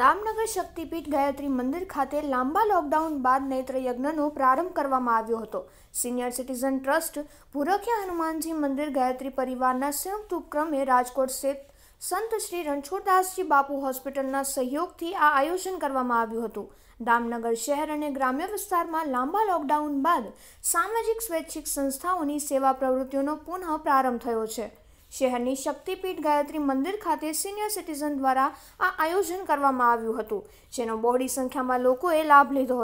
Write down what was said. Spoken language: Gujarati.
દામનગર શક્તિપીઠ ગાયત્રી મંદિર ખાતે લાંબા લોકડાઉન બાદ નેત્ર યજ્ઞનો પ્રારંભ કરવામાં આવ્યો હતો senior citizen trust Bhurakhiya Hanumanji મંદિર ગાયત્રી પરિવારના સંયુક્ત ઉપક્રમે રાજકોટ સ્થિત સંત શ્રી રણછોડદાસજી બાપુ હોસ્પિટલના સહયોગથી આ આયોજન કરવામાં આવ્યું હતું દામનગર શહેર અને ગ્રામ્ય વિસ્તારમાં લાંબા લોકડાઉન બાદ સામાજિક સ્વૈચ્છિક સંસ્થાઓની સેવા પ્રવૃત્તિઓનો પુનઃ પ્રારંભ થયો છે શહેરની શક્તિપીઠ ગાયત્રી મંદિર ખાતે સિનિયર સિટીઝન દ્વારા આ આયોજન કરવામાં આવ્યું હતું જેનો બહોળી સંખ્યામાં લોકોએ લાભ લીધો હતો